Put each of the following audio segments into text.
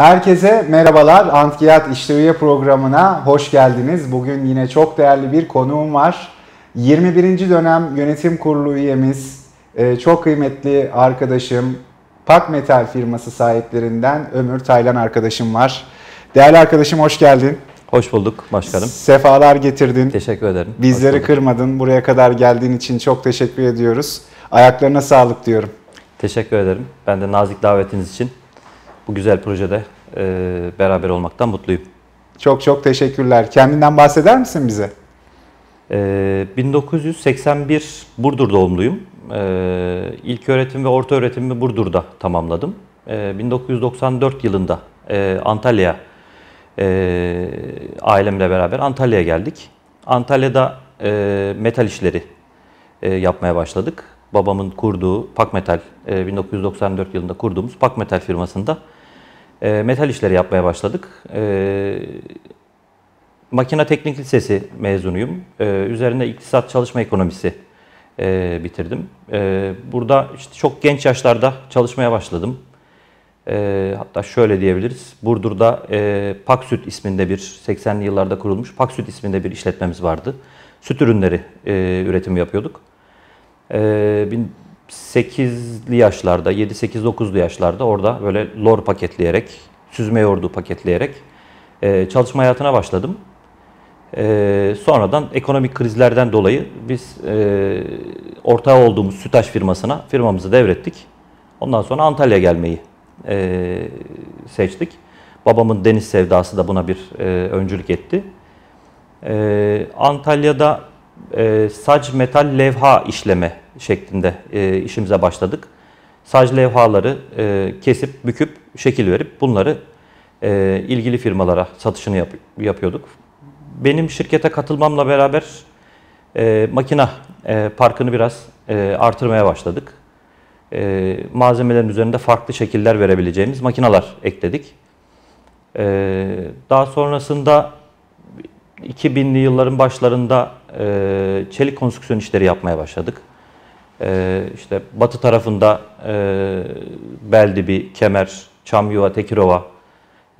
Herkese merhabalar. Antkiyat İşte programına hoş geldiniz. Bugün yine çok değerli bir konuğum var. 21. dönem yönetim kurulu üyemiz, e, çok kıymetli arkadaşım, Pak Metal firması sahiplerinden Ömür Taylan arkadaşım var. Değerli arkadaşım hoş geldin. Hoş bulduk başkanım. Sefalar getirdin. Teşekkür ederim. Bizleri kırmadın. Buraya kadar geldiğin için çok teşekkür ediyoruz. Ayaklarına sağlık diyorum. Teşekkür ederim. Ben de nazik davetiniz için bu güzel projede e, beraber olmaktan mutluyum. Çok çok teşekkürler. Kendinden bahseder misin bize? E, 1981 Burdur doğumluyum. E, ilk öğretim ve orta öğretimimi Burdur'da tamamladım. E, 1994 yılında e, Antalya'ya e, ailemle beraber Antalya'ya geldik. Antalya'da e, metal işleri e, yapmaya başladık babamın kurduğu Pakmetal, 1994 e, yılında kurduğumuz Pakmetal firmasında e, metal işleri yapmaya başladık. E, Makina Teknik Lisesi mezunuyum. Üzerine iktisat çalışma ekonomisi bitirdim. Burada işte çok genç yaşlarda çalışmaya başladım. Hatta şöyle diyebiliriz. Burdur'da Paksüt isminde bir 80'li yıllarda kurulmuş Paksüt isminde bir işletmemiz vardı. Süt ürünleri üretimi yapıyorduk. 8'li ee, yaşlarda, 7-8-9'lu yaşlarda orada böyle lor paketleyerek, süzme yoğurdu paketleyerek e, çalışma hayatına başladım. E, sonradan ekonomik krizlerden dolayı biz e, ortağı olduğumuz Sütaş firmasına firmamızı devrettik. Ondan sonra Antalya gelmeyi seçtik. Babamın deniz sevdası da buna bir öncülük etti. Antalya'da e, sac metal levha işleme şeklinde e, işimize başladık. Sac levhaları e, kesip, büküp, şekil verip bunları e, ilgili firmalara satışını yap, yapıyorduk. Benim şirkete katılmamla beraber e, makina e, parkını biraz e, artırmaya başladık. E, malzemelerin üzerinde farklı şekiller verebileceğimiz makinalar ekledik. E, daha sonrasında 2000'li yılların başlarında e, çelik konstrüksiyon işleri yapmaya başladık. E, işte batı tarafında e, Beldibi, Kemer, Çamyuva, Tekirova,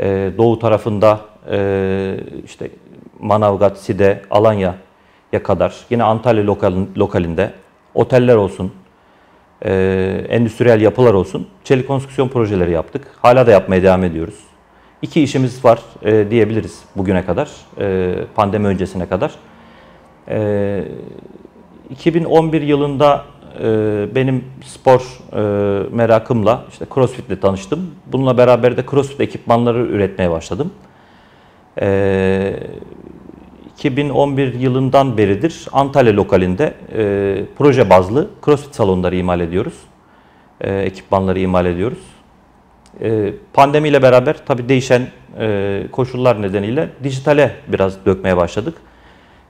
e, doğu tarafında e, işte Manavgat, Side, Alanya'ya kadar yine Antalya lokalin, lokalinde oteller olsun, e, endüstriyel yapılar olsun çelik konstrüksiyon projeleri yaptık. Hala da yapmaya devam ediyoruz. İki işimiz var e, diyebiliriz bugüne kadar, e, pandemi öncesine kadar. E, ee, 2011 yılında e, benim spor e, merakımla işte CrossFit ile tanıştım. Bununla beraber de CrossFit ekipmanları üretmeye başladım. E, ee, 2011 yılından beridir Antalya lokalinde e, proje bazlı CrossFit salonları imal ediyoruz. E, ekipmanları imal ediyoruz. E, pandemiyle beraber tabii değişen e, koşullar nedeniyle dijitale biraz dökmeye başladık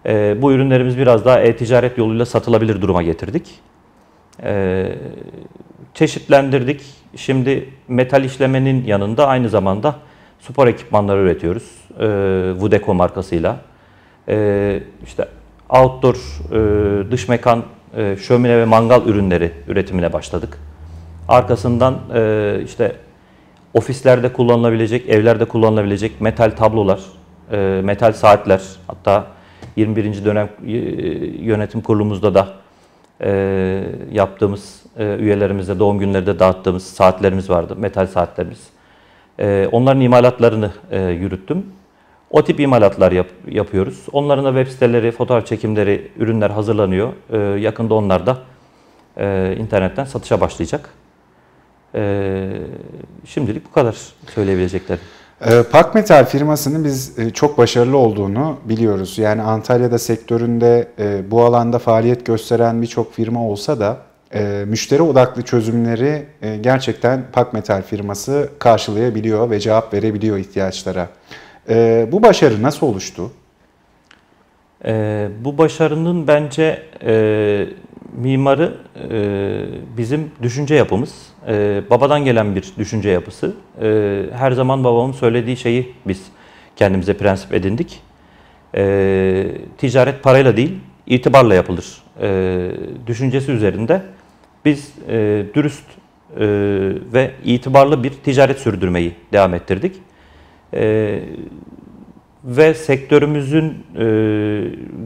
e, bu ürünlerimiz biraz daha e-ticaret yoluyla satılabilir duruma getirdik. E, çeşitlendirdik. Şimdi metal işlemenin yanında aynı zamanda spor ekipmanları üretiyoruz. E, Vudeco markasıyla. E, işte outdoor, e, dış mekan, e, şömine ve mangal ürünleri üretimine başladık. Arkasından e, işte ofislerde kullanılabilecek, evlerde kullanılabilecek metal tablolar, e, metal saatler, hatta 21. dönem e, yönetim kurulumuzda da e, yaptığımız e, üyelerimize doğum günlerinde dağıttığımız saatlerimiz vardı. Metal saatlerimiz. onların imalatlarını yürüttüm. O tip imalatlar yap, yapıyoruz. Onların da web siteleri, fotoğraf çekimleri, ürünler hazırlanıyor. yakında onlar da internetten satışa başlayacak. şimdilik bu kadar söyleyebileceklerim. Ee, Pak Metal firmasının biz e, çok başarılı olduğunu biliyoruz. Yani Antalya'da sektöründe e, bu alanda faaliyet gösteren birçok firma olsa da e, müşteri odaklı çözümleri gerçekten Pak Metal firması karşılayabiliyor ve cevap verebiliyor ihtiyaçlara. Bu başarı nasıl oluştu? Bu başarının bence mimarı e, bizim düşünce yapımız. E, babadan gelen bir düşünce yapısı. E, her zaman babamın söylediği şeyi biz kendimize prensip edindik. E, ticaret parayla değil, itibarla yapılır. E, düşüncesi üzerinde biz e, dürüst e, ve itibarlı bir ticaret sürdürmeyi devam ettirdik. E, ve sektörümüzün e,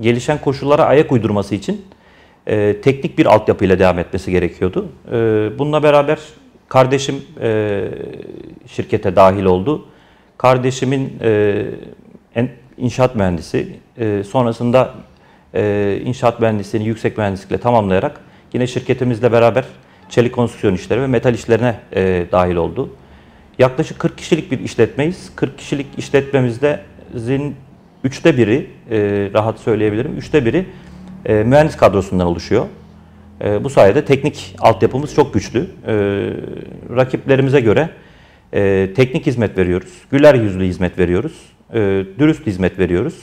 gelişen koşullara ayak uydurması için e, teknik bir altyapıyla devam etmesi gerekiyordu. E, bununla beraber kardeşim e, şirkete dahil oldu. Kardeşimin e, en, inşaat mühendisi, e, sonrasında e, inşaat mühendisliğini yüksek mühendislikle tamamlayarak yine şirketimizle beraber çelik konstrüksiyon işleri ve metal işlerine e, dahil oldu. Yaklaşık 40 kişilik bir işletmeyiz. 40 kişilik işletmemizde zin üçte biri, e, rahat söyleyebilirim, üçte biri e, mühendis kadrosundan oluşuyor. E, bu sayede teknik altyapımız çok güçlü. E, rakiplerimize göre e, teknik hizmet veriyoruz, güler yüzlü hizmet veriyoruz, e, dürüst hizmet veriyoruz.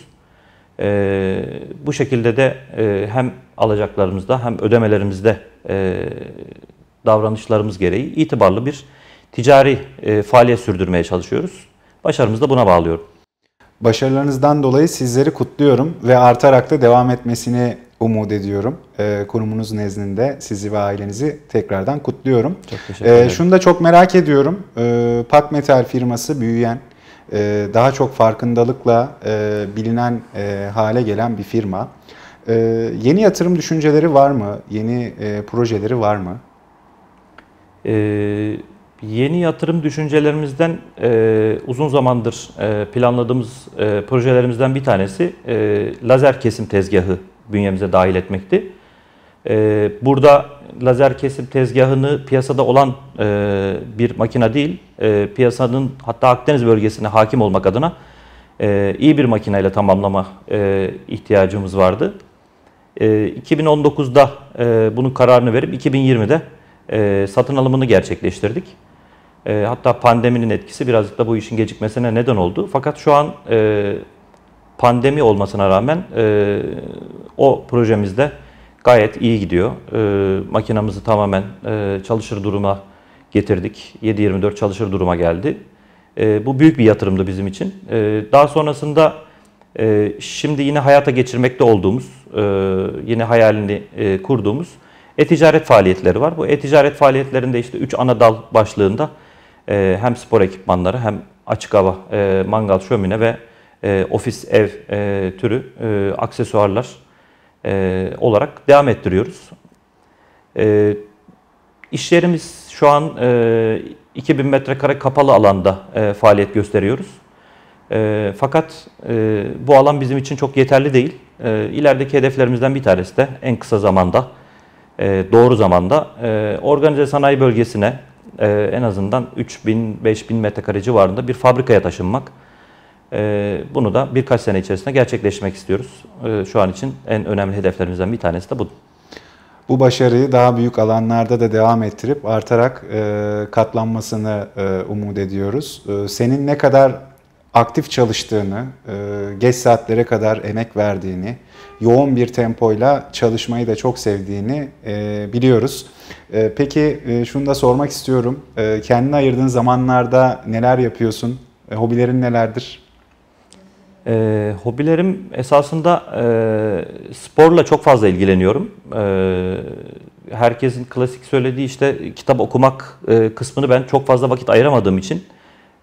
E, bu şekilde de e, hem alacaklarımızda hem ödemelerimizde e, davranışlarımız gereği itibarlı bir ticari e, faaliyet sürdürmeye çalışıyoruz. Başarımız da buna bağlıyorum. Başarılarınızdan dolayı sizleri kutluyorum ve artarak da devam etmesini umut ediyorum. E, ee, kurumunuz nezdinde sizi ve ailenizi tekrardan kutluyorum. Çok teşekkür ee, ederim. E, şunu da çok merak ediyorum. E, Pak Metal firması büyüyen, e, daha çok farkındalıkla e, bilinen e, hale gelen bir firma. E, yeni yatırım düşünceleri var mı? Yeni e, projeleri var mı? E, yeni yatırım düşüncelerimizden e, uzun zamandır e, planladığımız e, projelerimizden bir tanesi e, lazer kesim tezgahı bünyemize dahil etmekti. Ee, burada lazer kesim tezgahını piyasada olan e, bir makina değil, e, piyasanın hatta Akdeniz bölgesine hakim olmak adına e, iyi bir makineyle tamamlama e, ihtiyacımız vardı. 2019'da bunun kararını verip 2020'de satın alımını gerçekleştirdik. hatta pandeminin etkisi birazcık da bu işin gecikmesine neden oldu. Fakat şu an pandemi olmasına rağmen e, o projemizde gayet iyi gidiyor. E, makinamızı tamamen e, çalışır duruma getirdik. 7-24 çalışır duruma geldi. E, bu büyük bir yatırımdı bizim için. E, daha sonrasında e, şimdi yine hayata geçirmekte olduğumuz, e, yine hayalini e, kurduğumuz e-ticaret faaliyetleri var. Bu e-ticaret faaliyetlerinde işte 3 ana dal başlığında e, hem spor ekipmanları hem açık hava, e, mangal, şömine ve e, ofis ev e, türü e, aksesuarlar e, olarak devam ettiriyoruz. E, işlerimiz şu an e, 2000 metrekare kapalı alanda e, faaliyet gösteriyoruz. E, fakat e, bu alan bizim için çok yeterli değil. E, ilerideki hedeflerimizden bir tanesi de en kısa zamanda, e, doğru zamanda e, organize sanayi bölgesine e, en azından 3000-5000 metrekare civarında bir fabrikaya taşınmak. Ee, bunu da birkaç sene içerisinde gerçekleştirmek istiyoruz. Ee, şu an için en önemli hedeflerimizden bir tanesi de bu. Bu başarıyı daha büyük alanlarda da devam ettirip artarak e, katlanmasını e, umut ediyoruz. E, senin ne kadar aktif çalıştığını, geç saatlere kadar emek verdiğini, yoğun bir tempoyla çalışmayı da çok sevdiğini biliyoruz. Peki şunu da sormak istiyorum. Kendine ayırdığın zamanlarda neler yapıyorsun? Hobilerin nelerdir? E, hobilerim esasında e, sporla çok fazla ilgileniyorum. E, herkesin klasik söylediği işte kitap okumak e, kısmını ben çok fazla vakit ayıramadığım için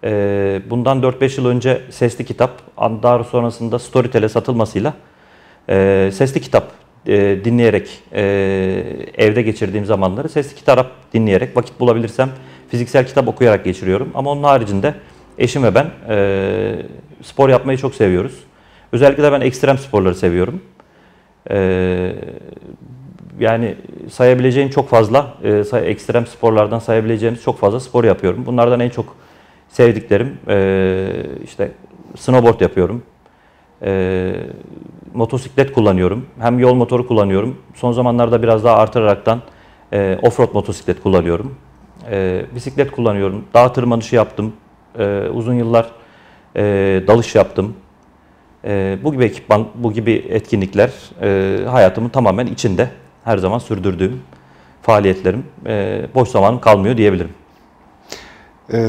e, bundan 4-5 yıl önce sesli kitap, daha sonrasında Storytel'e satılmasıyla e, sesli kitap e, dinleyerek e, evde geçirdiğim zamanları sesli kitap dinleyerek vakit bulabilirsem fiziksel kitap okuyarak geçiriyorum. Ama onun haricinde eşim ve ben e, spor yapmayı çok seviyoruz. Özellikle de ben ekstrem sporları seviyorum. Ee, yani sayabileceğim çok fazla, e, ekstrem sporlardan sayabileceğimiz çok fazla spor yapıyorum. Bunlardan en çok sevdiklerim e, işte snowboard yapıyorum, e, motosiklet kullanıyorum, hem yol motoru kullanıyorum. Son zamanlarda biraz daha artıraraktan e, offroad motosiklet kullanıyorum, e, bisiklet kullanıyorum, dağ tırmanışı yaptım. E, uzun yıllar e, dalış yaptım. E, bu gibi ekipman, bu gibi etkinlikler e, hayatımın tamamen içinde. Her zaman sürdürdüğüm faaliyetlerim. E, boş zamanım kalmıyor diyebilirim.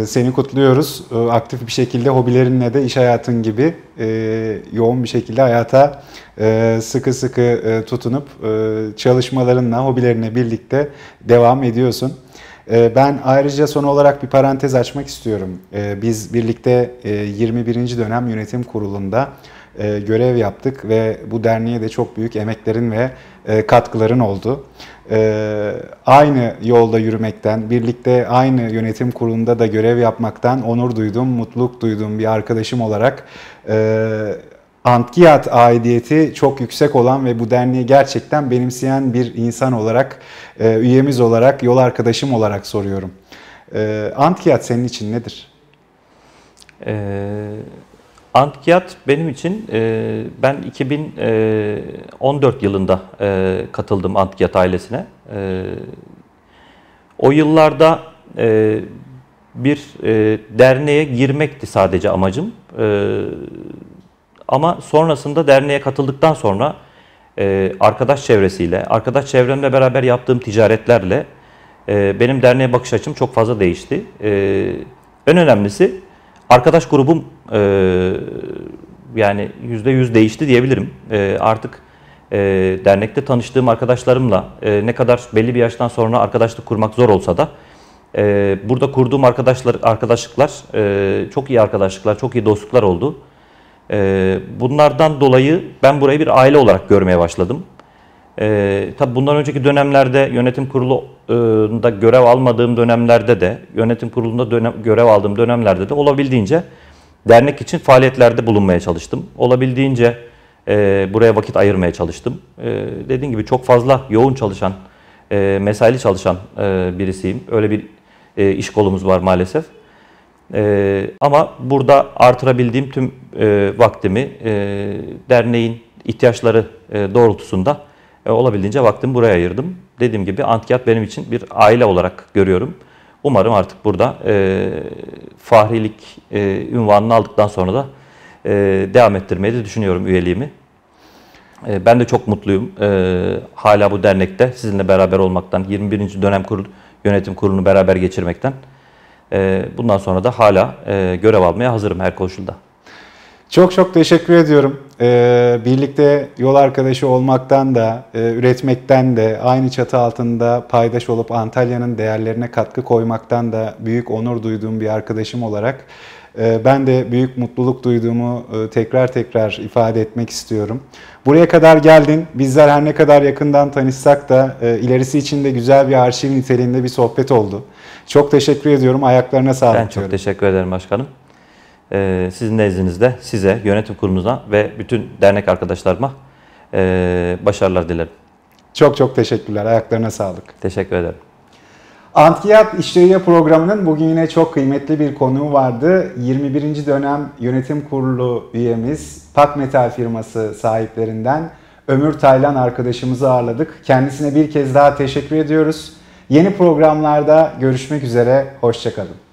Seni kutluyoruz. Aktif bir şekilde hobilerinle de iş hayatın gibi e, yoğun bir şekilde hayata e, sıkı sıkı e, tutunup çalışmalarınla, hobilerinle birlikte devam ediyorsun. Ee, ben ayrıca son olarak bir parantez açmak istiyorum. Ee, biz birlikte 21. E, dönem yönetim kurulunda e, görev yaptık ve bu derneğe de çok büyük emeklerin ve e, katkıların oldu. Ee, aynı yolda yürümekten, birlikte aynı yönetim kurulunda da görev yapmaktan onur duydum, mutluluk duydum bir arkadaşım olarak Antkiyat aidiyeti çok yüksek olan ve bu derneği gerçekten benimseyen bir insan olarak, e, üyemiz olarak, yol arkadaşım olarak soruyorum. E, Antkiyat senin için nedir? Ee, Antkiyat benim için e, ben 2014 yılında katıldım Antkiyat ailesine. o yıllarda bir derneğe girmekti sadece amacım. E, ama sonrasında derneğe katıldıktan sonra e, arkadaş çevresiyle, arkadaş çevremle beraber yaptığım ticaretlerle e, benim derneğe bakış açım çok fazla değişti. E, en önemlisi arkadaş grubum e, yani yüz değişti diyebilirim. E, artık e, dernekte tanıştığım arkadaşlarımla e, ne kadar belli bir yaştan sonra arkadaşlık kurmak zor olsa da e, burada kurduğum arkadaşlar arkadaşlıklar e, çok iyi arkadaşlıklar, çok iyi dostluklar oldu. E, bunlardan dolayı ben burayı bir aile olarak görmeye başladım. E, tabii bundan önceki dönemlerde yönetim kurulunda görev almadığım dönemlerde de, yönetim kurulunda dönem, görev aldığım dönemlerde de olabildiğince dernek için faaliyetlerde bulunmaya çalıştım. Olabildiğince e, buraya vakit ayırmaya çalıştım. E, dediğim gibi çok fazla yoğun çalışan, e, mesaili çalışan e, birisiyim. Öyle bir e, iş kolumuz var maalesef. E, ama burada artırabildiğim tüm e, vaktimi e, derneğin ihtiyaçları e, doğrultusunda e, olabildiğince vaktimi buraya ayırdım. Dediğim gibi Antikent benim için bir aile olarak görüyorum. Umarım artık burada e, fahrilik e, ünvanını aldıktan sonra da e, devam ettirmeyi de düşünüyorum üyeliğimi. E, ben de çok mutluyum. E, hala bu dernekte sizinle beraber olmaktan, 21. dönem kurul, yönetim kurulunu beraber geçirmekten. E, bundan sonra da hala e, görev almaya hazırım her koşulda. Çok çok teşekkür ediyorum. Ee, birlikte yol arkadaşı olmaktan da, e, üretmekten de, aynı çatı altında paydaş olup Antalya'nın değerlerine katkı koymaktan da büyük onur duyduğum bir arkadaşım olarak e, ben de büyük mutluluk duyduğumu e, tekrar tekrar ifade etmek istiyorum. Buraya kadar geldin. Bizler her ne kadar yakından tanışsak da e, ilerisi için de güzel bir arşiv niteliğinde bir sohbet oldu. Çok teşekkür ediyorum. Ayaklarına sağlık. Ben çok diyorum. teşekkür ederim başkanım e, sizin nezdinizde size, yönetim kurulumuza ve bütün dernek arkadaşlarıma e, başarılar dilerim. Çok çok teşekkürler. Ayaklarına sağlık. Teşekkür ederim. Antikiyat İşleriye programının bugün yine çok kıymetli bir konuğu vardı. 21. dönem yönetim kurulu üyemiz Pak Metal firması sahiplerinden Ömür Taylan arkadaşımızı ağırladık. Kendisine bir kez daha teşekkür ediyoruz. Yeni programlarda görüşmek üzere, hoşçakalın.